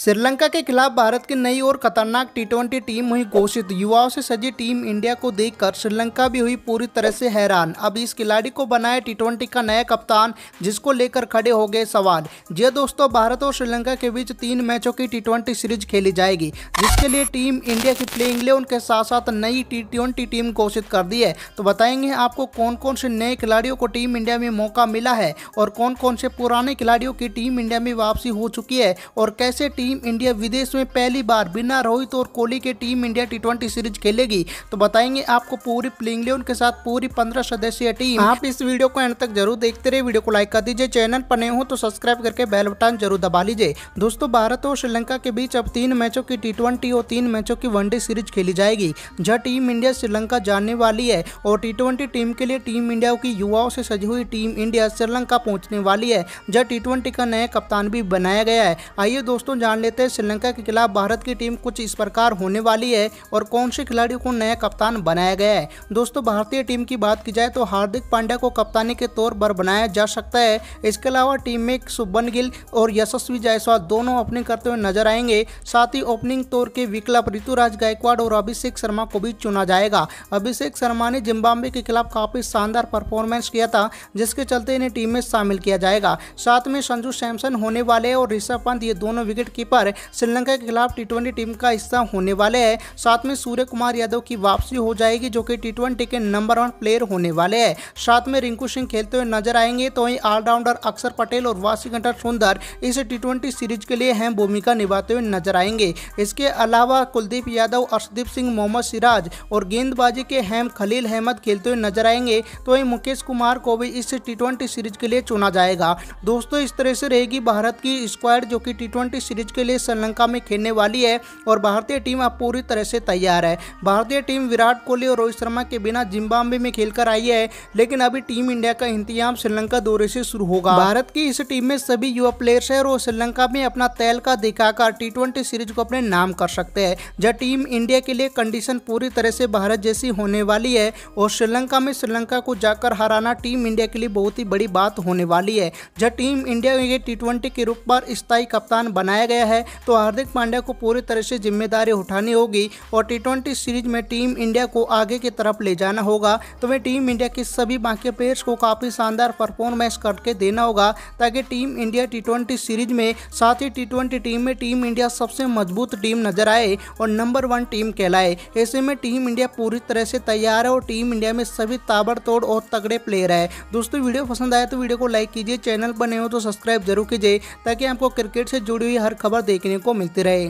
श्रीलंका के खिलाफ भारत की नई और खतरनाक टी टीम हुई घोषित युवाओं से सजी टीम इंडिया को देखकर श्रीलंका भी हुई पूरी तरह से हैरान अब इस खिलाड़ी को बनाया टी का नया कप्तान जिसको लेकर खड़े हो गए सवाल जी दोस्तों भारत और श्रीलंका के बीच तीन मैचों की टी सीरीज खेली जाएगी जिसके लिए टीम इंडिया की प्लेइंग ले के साथ साथ नई टी टीम घोषित कर दी है तो बताएंगे आपको कौन कौन से नए खिलाड़ियों को टीम इंडिया में मौका मिला है और कौन कौन से पुराने खिलाड़ियों की टीम इंडिया में वापसी हो चुकी है और कैसे टीम इंडिया विदेश में पहली बार बिना रोहित और कोहली के टीम इंडिया टी सीरीज खेलेगी तो बताएंगे आपको पूरी प्लेइंग के साथ पूरी पंद्रह सदस्यीय टीम आप इस वीडियो को एंड तक जरूर देखते रहे वीडियो को लाइक कर दीजिए चैनल पर नए हो तो सब्सक्राइब करके बेल बटन जरूर दबा लीजिए दोस्तों भारत और श्रीलंका के बीच अब तीन मैचों की टी और तीन मैचों की वनडे सीरीज खेली जाएगी जहाँ टीम इंडिया श्रीलंका जाने वाली है और टी टीम के लिए टीम इंडिया की युवाओं से सजी हुई टीम इंडिया श्रीलंका पहुंचने वाली है जहाँ टी का नया कप्तान भी बनाया गया है आइए दोस्तों जान लेते हैं श्रीलंका के खिलाफ भारत की टीम कुछ इस प्रकार होने वाली है और कौन से खिलाड़ी को नया कप्तान बनाया गया है दोस्तों भारतीय टीम की बात की जाए तो हार्दिक पांड्या को कप्तानी के तौर पर बनाया जा सकता है इसके अलावा टीम में सुबन गिल और यशस्वी जायसवाल दोनों ओपनिंग करते हुए नजर आएंगे साथ ही ओपनिंग तौर के विकल्प ऋतुराज गायकवाड़ और अभिषेक शर्मा को भी चुना जाएगा अभिषेक शर्मा ने जिम्बाब्वे के खिलाफ काफी शानदार परफॉर्मेंस किया था जिसके चलते इन्हें टीम में शामिल किया जाएगा साथ में संजू सैमसन होने वाले और ऋषभ पंत ये दोनों दोनों विकेट कीपर श्रीलंका के खिलाफ टी टीम का हिस्सा होने वाले हैं साथ में सूर्य कुमार यादव की वापसी हो जाएगी जो कि टी के नंबर वन प्लेयर होने वाले है साथ में रिंकू सिंह खेलते हुए नजर आएंगे तो वही ऑलराउंडर अक्षर पटेल और वाशिंगटन सुंदर इस टी सीरीज के लिए अहम भूमिका निभाते हुए नजर आएंगे इसके अलावा कुलदीप यादव अर्शदीप सिंह मोहम्मद सिराज और गेंदबाजी के हेम खलील अहमद खेलते हुए नजर आएंगे तो वही मुकेश कुमार को भी इस टी सीरीज के लिए चुना जाएगा दोस्तों इस तरह से रहेगी भारत की स्क्वाड जो कि टी टी सीरीज के लिए श्रीलंका में खेलने वाली है और भारतीय टीम अब पूरी तरह से तैयार है भारतीय टीम विराट कोहली और रोहित शर्मा के बिना जिम्बाब्वे में खेलकर आई है लेकिन अभी टीम इंडिया का इंतजाम श्रीलंका दौरे से शुरू होगा भारत की इस टीम में सभी युवा प्लेयर्स है और श्रीलंका में अपना तैल का दिखाकर टी सीरीज को अपने नाम कर सकते हैं जब टीम इंडिया के लिए कंडीशन पूरी तरह से भारत जैसी होने वाली है और श्रीलंका में श्रीलंका को जाकर हराना टीम इंडिया के लिए बहुत ही बड़ी बात होने वाली है जब टीम इंडिया के टी के रूप पर स्थायी कप्तान बनाया गया है तो हार्दिक पांड्या को पूरी तरह से जिम्मेदारी उठानी होगी और टी सीरीज में टीम इंडिया को आगे की तरफ ले जाना होगा तो वह टीम इंडिया के सभी बाकी प्लेयर्स को काफ़ी शानदार परफॉर्मेंस करके देना होगा ताकि टीम इंडिया टी सीरीज में साथ ही टी टीम में टीम इंडिया सबसे मजबूत टीम नजर आए और नंबर वन टीम कहलाए ऐसे में टीम इंडिया पूरी तरह से तैयार है और टीम इंडिया में सभी ताबड़तोड़ और तगड़े प्लेयर है दोस्तों वीडियो पसंद आए तो वीडियो को लाइक कीजिए चैनल बने हो तो सब्सक्राइब जरूर कीजिए ताकि आपको क्रिकेट से जुड़ी जुड़ी हुई हर खबर देखने को मिलती रहे